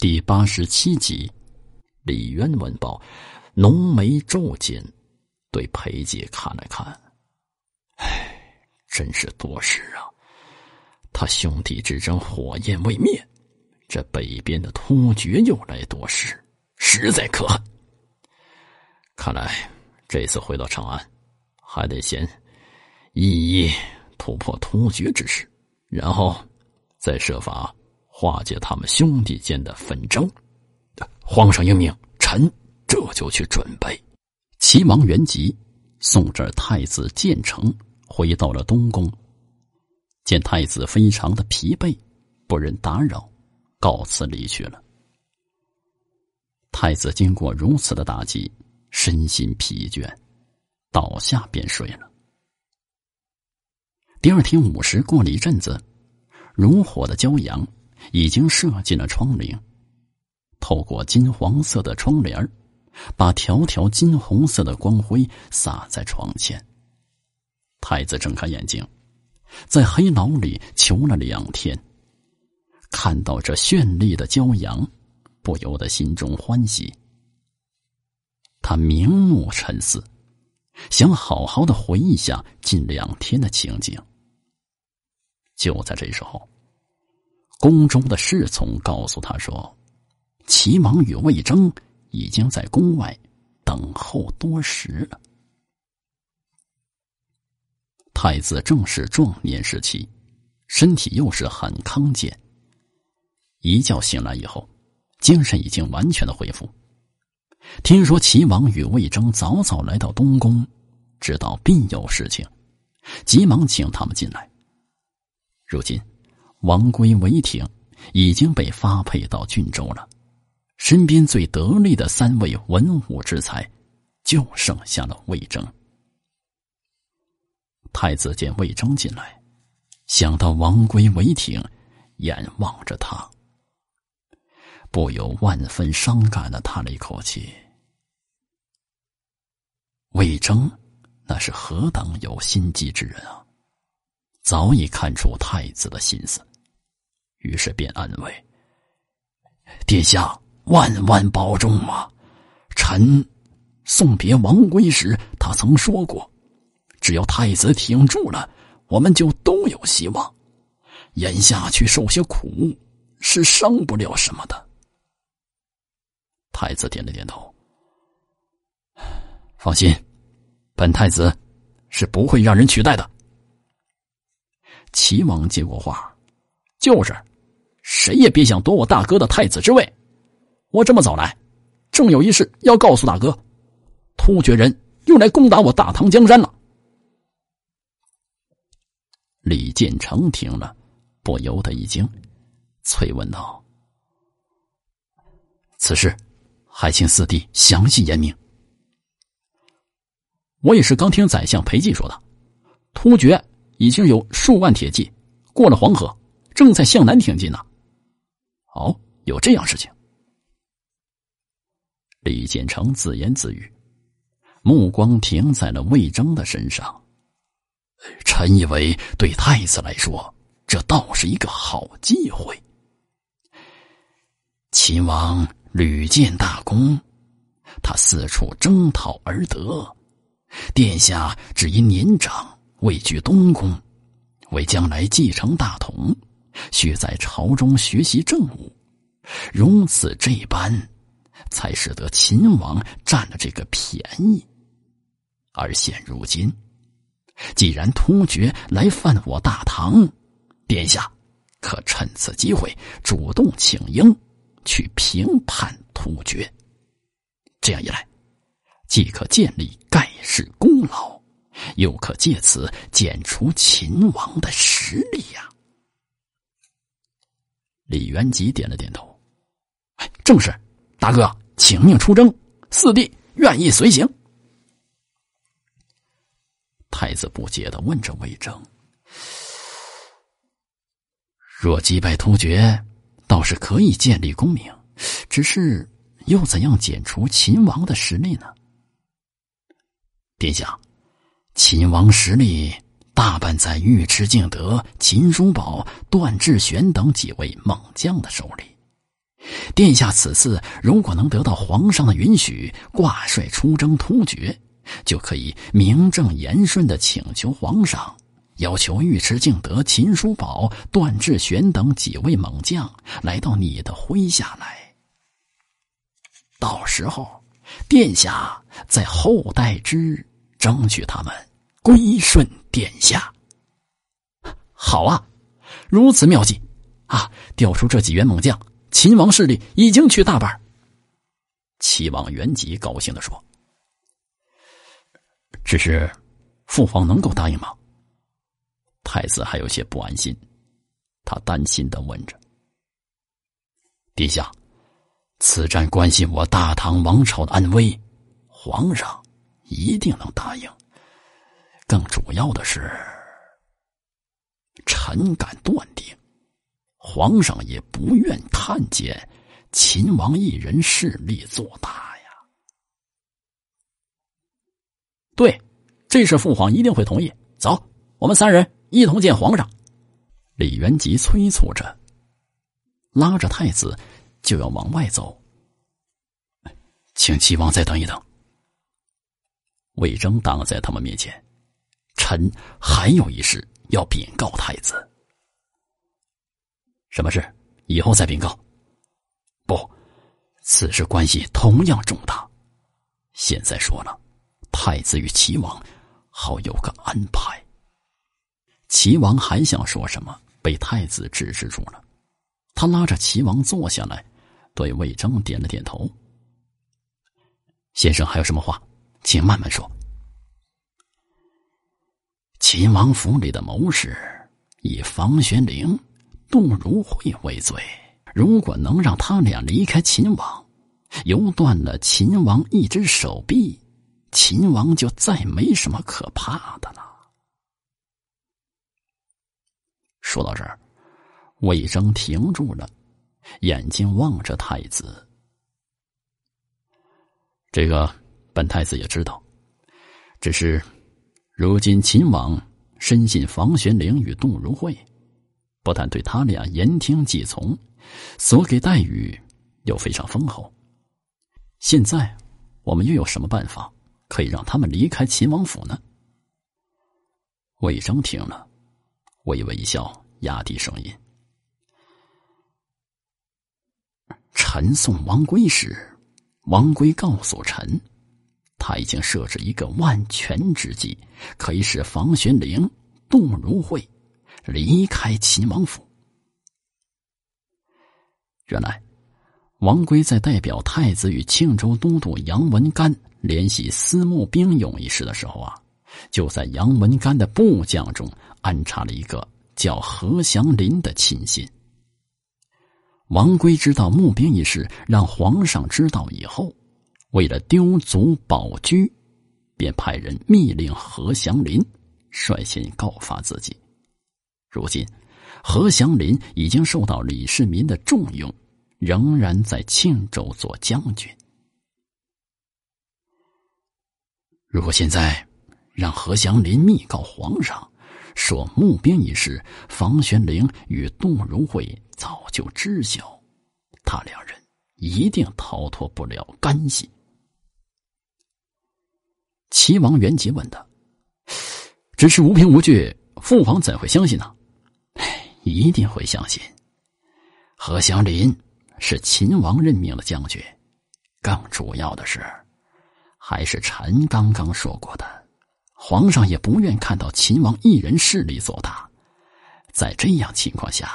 第八十七集，李渊闻报，浓眉皱紧，对裴寂看了看，唉，真是多事啊！他兄弟之争火焰未灭，这北边的突厥又来多事，实在可恨。看来这次回到长安，还得先一一突破突厥之事，然后再设法。化解他们兄弟间的纷争。皇上英明，臣这就去准备。齐王元吉送着太子建成回到了东宫，见太子非常的疲惫，不忍打扰，告辞离去了。太子经过如此的打击，身心疲倦，倒下便睡了。第二天午时过了一阵子，如火的骄阳。已经射进了窗棂，透过金黄色的窗帘把条条金红色的光辉洒在床前。太子睁开眼睛，在黑牢里求了两天，看到这绚丽的骄阳，不由得心中欢喜。他明目沉思，想好好的回忆一下近两天的情景。就在这时候。宫中的侍从告诉他说：“齐王与魏征已经在宫外等候多时了。”太子正是壮年时期，身体又是很康健。一觉醒来以后，精神已经完全的恢复。听说齐王与魏征早早来到东宫，知道必有事情，急忙请他们进来。如今。王圭韦挺已经被发配到郡州了，身边最得力的三位文武之才，就剩下了魏征。太子见魏征进来，想到王圭韦挺，眼望着他，不由万分伤感的叹了一口气。魏征，那是何等有心机之人啊！早已看出太子的心思。于是便安慰：“殿下，万万保重啊！臣送别王归时，他曾说过，只要太子挺住了，我们就都有希望。眼下去受些苦，是伤不了什么的。”太子点了点头：“放心，本太子是不会让人取代的。”齐王接过话：“就是。”谁也别想夺我大哥的太子之位！我这么早来，正有一事要告诉大哥。突厥人又来攻打我大唐江山了。李建成听了，不由得一惊，催问道：“此事还请四弟详细言明。”我也是刚听宰相裴寂说的，突厥已经有数万铁骑过了黄河，正在向南挺进呢。哦，有这样事情。李建成自言自语，目光停在了魏征的身上。臣以为，对太子来说，这倒是一个好机会。秦王屡建大功，他四处征讨而得，殿下只因年长位居东宫，为将来继承大统。需在朝中学习政务，如此这般，才使得秦王占了这个便宜。而现如今，既然突厥来犯我大唐，殿下可趁此机会主动请缨，去平叛突厥。这样一来，既可建立盖世功劳，又可借此减除秦王的实力呀。李元吉点了点头，哎，正是，大哥请命出征，四弟愿意随行。太子不解的问着魏征：“若击败突厥，倒是可以建立功名，只是又怎样减除秦王的实力呢？”殿下，秦王实力。大半在尉迟敬德、秦叔宝、段志玄等几位猛将的手里。殿下此次如果能得到皇上的允许，挂帅出征突厥，就可以名正言顺的请求皇上，要求尉迟敬德、秦叔宝、段志玄等几位猛将来到你的麾下来。到时候，殿下在后代之，争取他们归顺。殿下，好啊！如此妙计，啊！调出这几员猛将，秦王势力已经去大半。齐王元吉高兴的说：“只是，父皇能够答应吗？”太子还有些不安心，他担心的问着：“陛下，此战关系我大唐王朝的安危，皇上一定能答应。”更主要的是，臣敢断定，皇上也不愿看见秦王一人势力做大呀。对，这事父皇一定会同意。走，我们三人一同见皇上。”李元吉催促着，拉着太子就要往外走。“请齐王再等一等。”魏征挡在他们面前。臣还有一事要禀告太子，什么事？以后再禀告。不，此事关系同样重大，现在说了，太子与齐王好有个安排。齐王还想说什么，被太子制止住了。他拉着齐王坐下来，对魏征点了点头：“先生还有什么话，请慢慢说。”秦王府里的谋士以房玄龄、杜如晦为最。如果能让他俩离开秦王，游断了秦王一只手臂，秦王就再没什么可怕的了。说到这儿，魏征停住了，眼睛望着太子。这个，本太子也知道，只是。如今秦王深信房玄龄与杜如晦，不但对他俩言听计从，所给待遇又非常丰厚。现在，我们又有什么办法可以让他们离开秦王府呢？魏征听了，微微一笑，压低声音：“臣送王归时，王归告诉臣。”他已经设置一个万全之计，可以使房玄龄、杜如晦离开秦王府。原来，王圭在代表太子与庆州都督杨文干联系私募兵勇一事的时候啊，就在杨文干的部将中安插了一个叫何祥林的亲信。王圭知道募兵一事让皇上知道以后。为了丢卒保车，便派人密令何祥林率先告发自己。如今，何祥林已经受到李世民的重用，仍然在庆州做将军。如果现在让何祥林密告皇上，说募兵一事，房玄龄与杜如晦早就知晓，他两人一定逃脱不了干系。齐王元吉问道：“只是无凭无据，父皇怎会相信呢？”“一定会相信。何祥林是秦王任命的将军，更主要的是，还是臣刚刚说过的，皇上也不愿看到秦王一人势力做大。在这样情况下，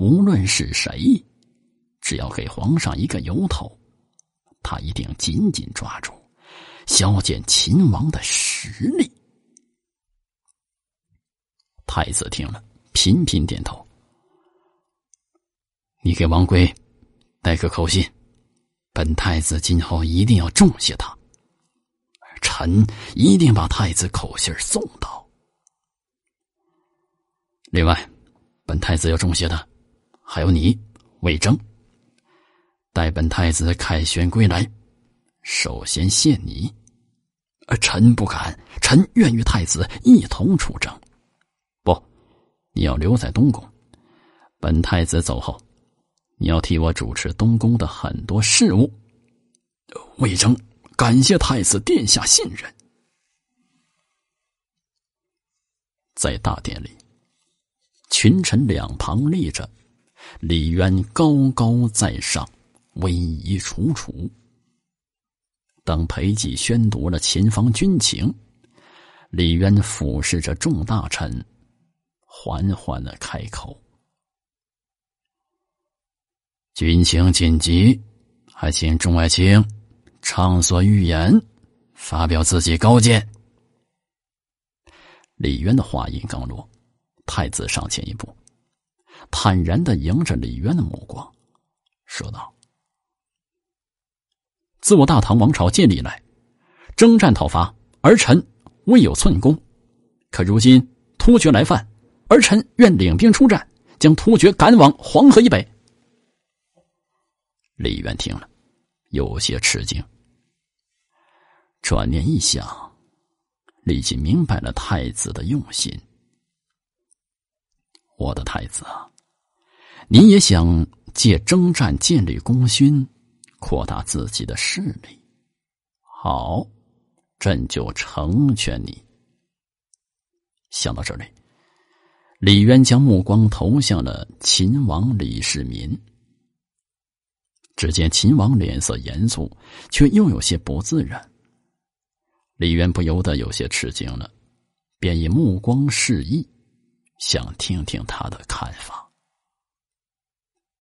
无论是谁，只要给皇上一个由头，他一定紧紧抓住。”削减秦王的实力。太子听了，频频点头。你给王圭带个口信，本太子今后一定要重谢他。臣一定把太子口信送到。另外，本太子要重谢的还有你，魏征。待本太子凯旋归来。首先谢你，臣不敢。臣愿与太子一同出征。不，你要留在东宫。本太子走后，你要替我主持东宫的很多事务。魏征，感谢太子殿下信任。在大殿里，群臣两旁立着，李渊高高在上，威仪楚楚。等裴寂宣读了前方军情，李渊俯视着众大臣，缓缓的开口：“军情紧急，还请众爱卿畅所欲言，发表自己高见。”李渊的话音刚落，太子上前一步，坦然的迎着李渊的目光，说道。自我大唐王朝建立以来，征战讨伐，儿臣未有寸功。可如今突厥来犯，儿臣愿领兵出战，将突厥赶往黄河以北。李渊听了，有些吃惊。转念一想，立即明白了太子的用心。我的太子，啊，您也想借征战建立功勋？扩大自己的势力，好，朕就成全你。想到这里，李渊将目光投向了秦王李世民。只见秦王脸色严肃，却又有些不自然。李渊不由得有些吃惊了，便以目光示意，想听听他的看法。